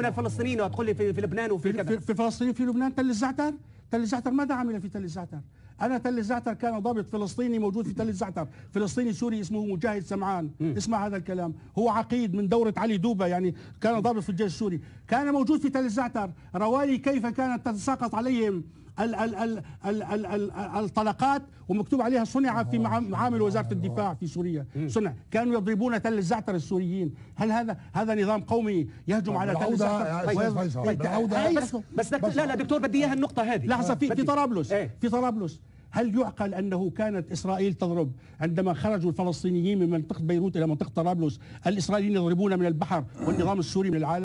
من الفلسطينيين وتقول لي في, في لبنان وفي كذا في, في الفلسطينيين في لبنان تل الزعتر تل الزعتر ماذا عمل في تل الزعتر؟ انا تل الزعتر كان ضابط فلسطيني موجود في تل الزعتر فلسطيني سوري اسمه مجاهد سمعان م. اسمع هذا الكلام هو عقيد من دوره علي دوبه يعني كان ضابط في الجيش السوري كان موجود في تل الزعتر روالي كيف كانت تتساقط عليهم ال ال ال ال ال الطلقات ومكتوب عليها صنع في آه. معامل وزاره الدفاع في سوريا صنع كانوا يضربون تل الزعتر السوريين هل هذا هذا نظام قومي يهجم على تل الزعتر آه، طيب، بس لا لا دكتور بدي اياها النقطه هذه لحظه في في طرابلس إيه. في طرابلس هل يعقل أنه كانت إسرائيل تضرب عندما خرجوا الفلسطينيين من منطقة بيروت إلى منطقة طرابلس الإسرائيليين يضربون من البحر والنظام السوري من العالم